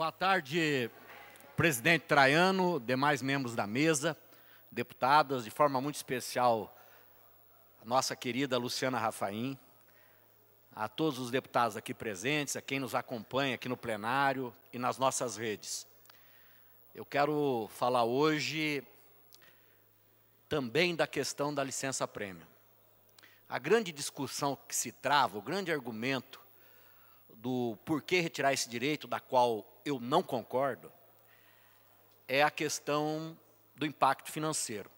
Boa tarde, presidente Traiano, demais membros da mesa, deputadas, de forma muito especial, a nossa querida Luciana Rafaim, a todos os deputados aqui presentes, a quem nos acompanha aqui no plenário e nas nossas redes. Eu quero falar hoje também da questão da licença-prêmio. A grande discussão que se trava, o grande argumento do porquê retirar esse direito, da qual eu não concordo é a questão do impacto financeiro.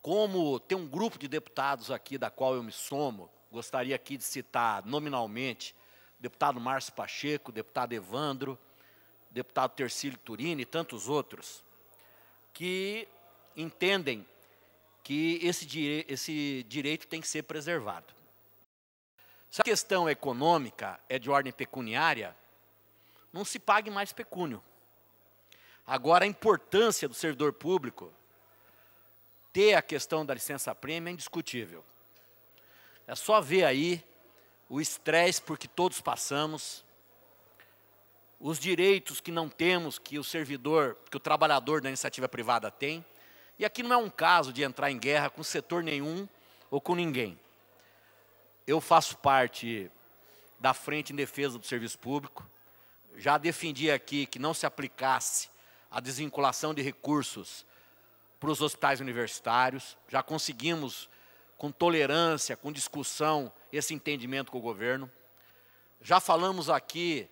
Como tem um grupo de deputados aqui da qual eu me somo, gostaria aqui de citar nominalmente o deputado Márcio Pacheco, o deputado Evandro, o deputado Tercílio Turini e tantos outros, que entendem que esse, dire esse direito tem que ser preservado. Se a questão econômica é de ordem pecuniária, não se pague mais pecúnio. Agora, a importância do servidor público ter a questão da licença-prêmio é indiscutível. É só ver aí o estresse por que todos passamos, os direitos que não temos que o servidor, que o trabalhador da iniciativa privada tem. E aqui não é um caso de entrar em guerra com setor nenhum ou com ninguém eu faço parte da Frente em Defesa do Serviço Público. Já defendi aqui que não se aplicasse a desvinculação de recursos para os hospitais universitários. Já conseguimos, com tolerância, com discussão, esse entendimento com o governo. Já falamos aqui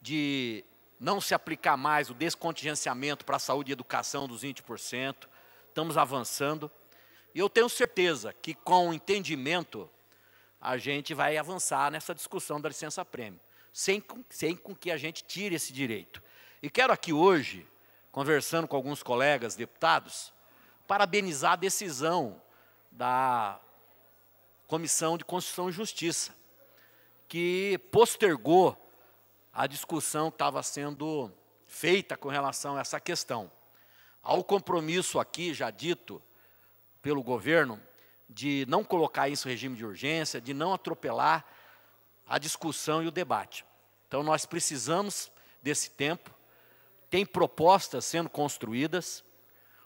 de não se aplicar mais o descontingenciamento para a saúde e educação dos 20%. Estamos avançando. E eu tenho certeza que, com o entendimento a gente vai avançar nessa discussão da licença-prêmio, sem, sem com que a gente tire esse direito. E quero aqui hoje, conversando com alguns colegas deputados, parabenizar a decisão da Comissão de Constituição e Justiça, que postergou a discussão que estava sendo feita com relação a essa questão. ao compromisso aqui, já dito, pelo governo, de não colocar isso em regime de urgência, de não atropelar a discussão e o debate. Então, nós precisamos desse tempo, tem propostas sendo construídas.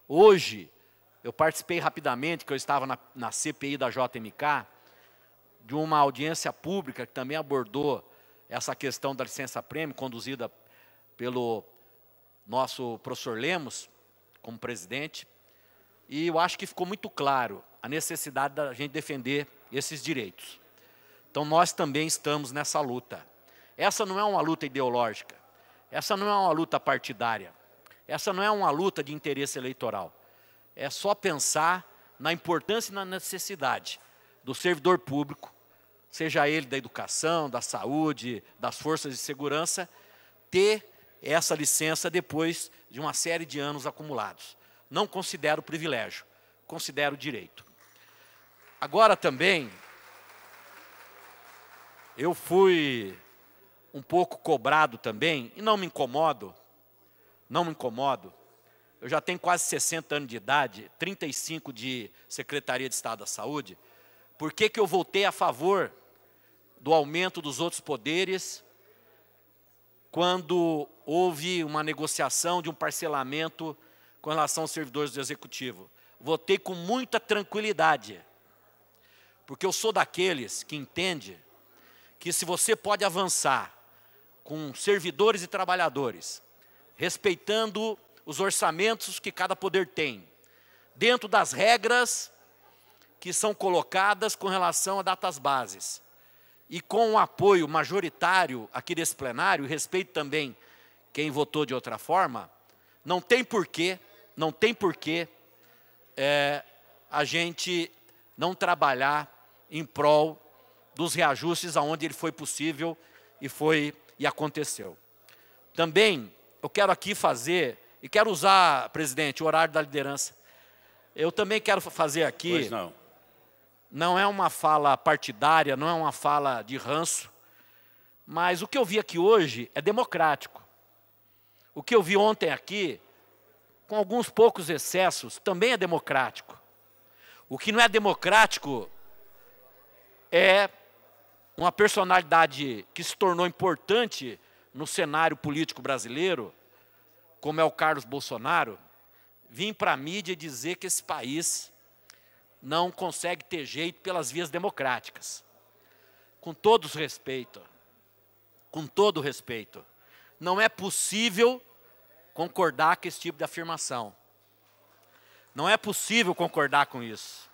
Hoje, eu participei rapidamente, que eu estava na, na CPI da JMK, de uma audiência pública que também abordou essa questão da licença-prêmio, conduzida pelo nosso professor Lemos, como presidente, e eu acho que ficou muito claro a necessidade da gente defender esses direitos. Então nós também estamos nessa luta. Essa não é uma luta ideológica, essa não é uma luta partidária, essa não é uma luta de interesse eleitoral. É só pensar na importância e na necessidade do servidor público, seja ele da educação, da saúde, das forças de segurança, ter essa licença depois de uma série de anos acumulados. Não considero privilégio, considero direito. Agora também, eu fui um pouco cobrado também, e não me incomodo, não me incomodo. Eu já tenho quase 60 anos de idade, 35 de Secretaria de Estado da Saúde. Por que, que eu votei a favor do aumento dos outros poderes quando houve uma negociação de um parcelamento com relação aos servidores do Executivo? Votei com muita tranquilidade porque eu sou daqueles que entende que se você pode avançar com servidores e trabalhadores, respeitando os orçamentos que cada poder tem, dentro das regras que são colocadas com relação a datas bases, e com o apoio majoritário aqui desse plenário, respeito também quem votou de outra forma, não tem porquê, não tem porquê é, eh, a gente não trabalhar em prol dos reajustes aonde ele foi possível e foi e aconteceu. Também eu quero aqui fazer e quero usar, presidente, o horário da liderança. Eu também quero fazer aqui. Pois não. Não é uma fala partidária, não é uma fala de ranço, mas o que eu vi aqui hoje é democrático. O que eu vi ontem aqui, com alguns poucos excessos, também é democrático. O que não é democrático é uma personalidade que se tornou importante no cenário político brasileiro, como é o Carlos Bolsonaro, vir para a mídia dizer que esse país não consegue ter jeito pelas vias democráticas. Com todo respeito, com todo respeito, não é possível concordar com esse tipo de afirmação. Não é possível concordar com isso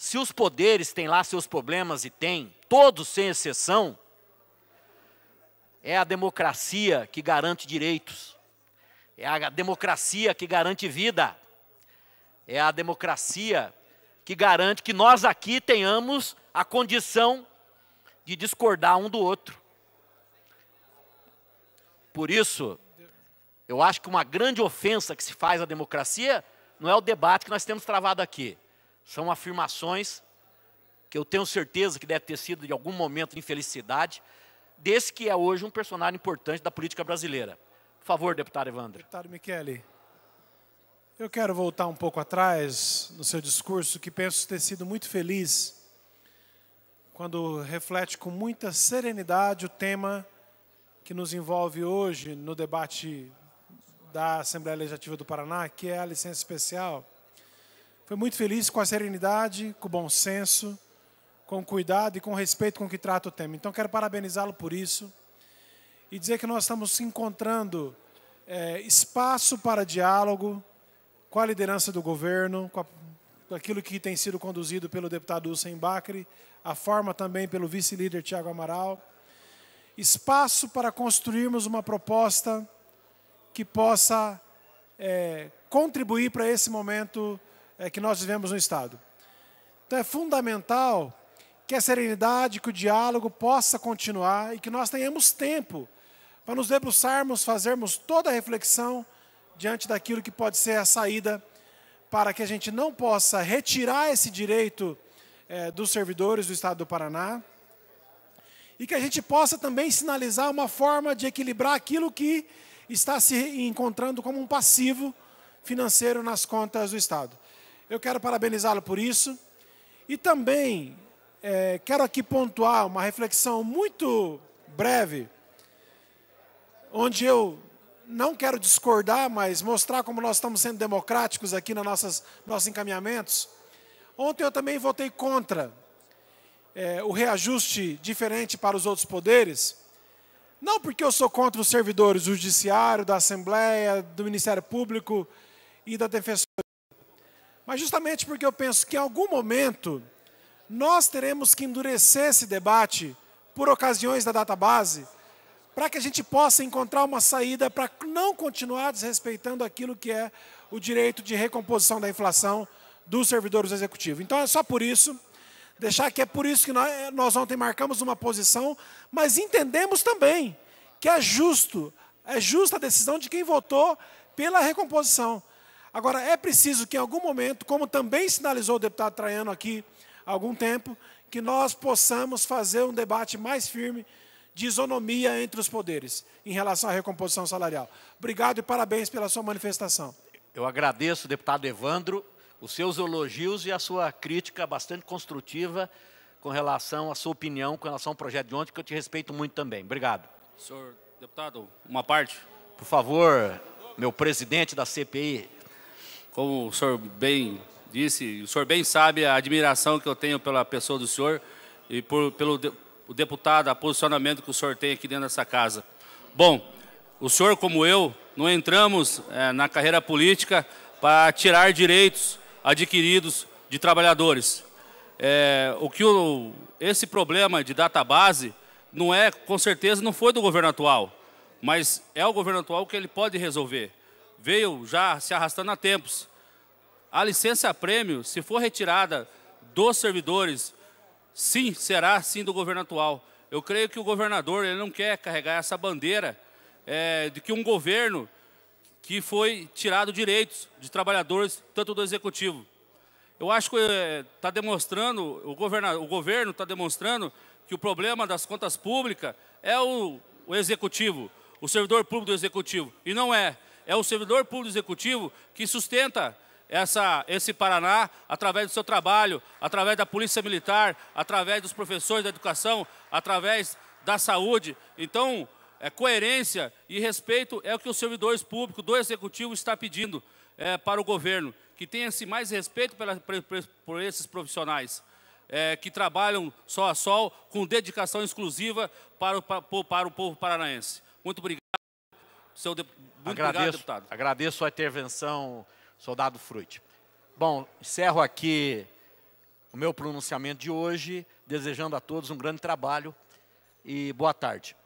se os poderes têm lá seus problemas e têm, todos sem exceção, é a democracia que garante direitos, é a democracia que garante vida, é a democracia que garante que nós aqui tenhamos a condição de discordar um do outro. Por isso, eu acho que uma grande ofensa que se faz à democracia não é o debate que nós temos travado aqui. São afirmações que eu tenho certeza que deve ter sido de algum momento de infelicidade, desse que é hoje um personagem importante da política brasileira. Por favor, deputado Evandro. Deputado Michele, eu quero voltar um pouco atrás no seu discurso, que penso ter sido muito feliz quando reflete com muita serenidade o tema que nos envolve hoje no debate da Assembleia Legislativa do Paraná, que é a licença especial. Foi muito feliz com a serenidade, com o bom senso, com o cuidado e com o respeito com que trata o tema. Então, quero parabenizá-lo por isso e dizer que nós estamos encontrando é, espaço para diálogo com a liderança do governo, com, a, com aquilo que tem sido conduzido pelo deputado Hussein Bacri, a forma também pelo vice-líder Tiago Amaral. Espaço para construirmos uma proposta que possa é, contribuir para esse momento é, que nós vivemos no Estado. Então é fundamental que a serenidade, que o diálogo possa continuar e que nós tenhamos tempo para nos debruçarmos, fazermos toda a reflexão diante daquilo que pode ser a saída para que a gente não possa retirar esse direito é, dos servidores do Estado do Paraná e que a gente possa também sinalizar uma forma de equilibrar aquilo que está se encontrando como um passivo financeiro nas contas do Estado. Eu quero parabenizá-lo por isso. E também é, quero aqui pontuar uma reflexão muito breve, onde eu não quero discordar, mas mostrar como nós estamos sendo democráticos aqui nos nossos encaminhamentos. Ontem eu também votei contra é, o reajuste diferente para os outros poderes, não porque eu sou contra os servidores, o Judiciário, da Assembleia, do Ministério Público e da Defensoria. Mas justamente porque eu penso que em algum momento nós teremos que endurecer esse debate por ocasiões da data base, para que a gente possa encontrar uma saída para não continuar desrespeitando aquilo que é o direito de recomposição da inflação dos servidores executivos. Então é só por isso, deixar que é por isso que nós, nós ontem marcamos uma posição, mas entendemos também que é justo, é justa a decisão de quem votou pela recomposição. Agora, é preciso que em algum momento, como também sinalizou o deputado Traiano aqui há algum tempo, que nós possamos fazer um debate mais firme de isonomia entre os poderes em relação à recomposição salarial. Obrigado e parabéns pela sua manifestação. Eu agradeço, deputado Evandro, os seus elogios e a sua crítica bastante construtiva com relação à sua opinião, com relação ao projeto de ontem, que eu te respeito muito também. Obrigado. Senhor deputado, uma parte. Por favor, meu presidente da CPI, como o senhor bem disse, o senhor bem sabe a admiração que eu tenho pela pessoa do senhor e por, pelo de, o deputado, a posicionamento que o senhor tem aqui dentro dessa casa. Bom, o senhor, como eu, não entramos é, na carreira política para tirar direitos adquiridos de trabalhadores. É, o que o, esse problema de base não é, com certeza, não foi do governo atual, mas é o governo atual que ele pode resolver. Veio já se arrastando há tempos a licença prêmio, se for retirada dos servidores, sim, será sim do governo atual. Eu creio que o governador ele não quer carregar essa bandeira é, de que um governo que foi tirado direitos de trabalhadores, tanto do executivo. Eu acho que está é, tá demonstrando, o, o governo está demonstrando que o problema das contas públicas é o, o executivo, o servidor público do executivo. E não é. É o servidor público do executivo que sustenta essa, esse Paraná através do seu trabalho, através da Polícia Militar, através dos professores da educação, através da saúde. Então, é, coerência e respeito é o que os servidores públicos do Executivo está pedindo é, para o governo, que tenha-se mais respeito pela, por, por esses profissionais. É, que trabalham sol a sol, com dedicação exclusiva para o, para, para o povo paranaense. Muito obrigado, seu de, muito agradeço, obrigado, deputado. Agradeço a intervenção soldado Fruit. Bom, encerro aqui o meu pronunciamento de hoje, desejando a todos um grande trabalho e boa tarde.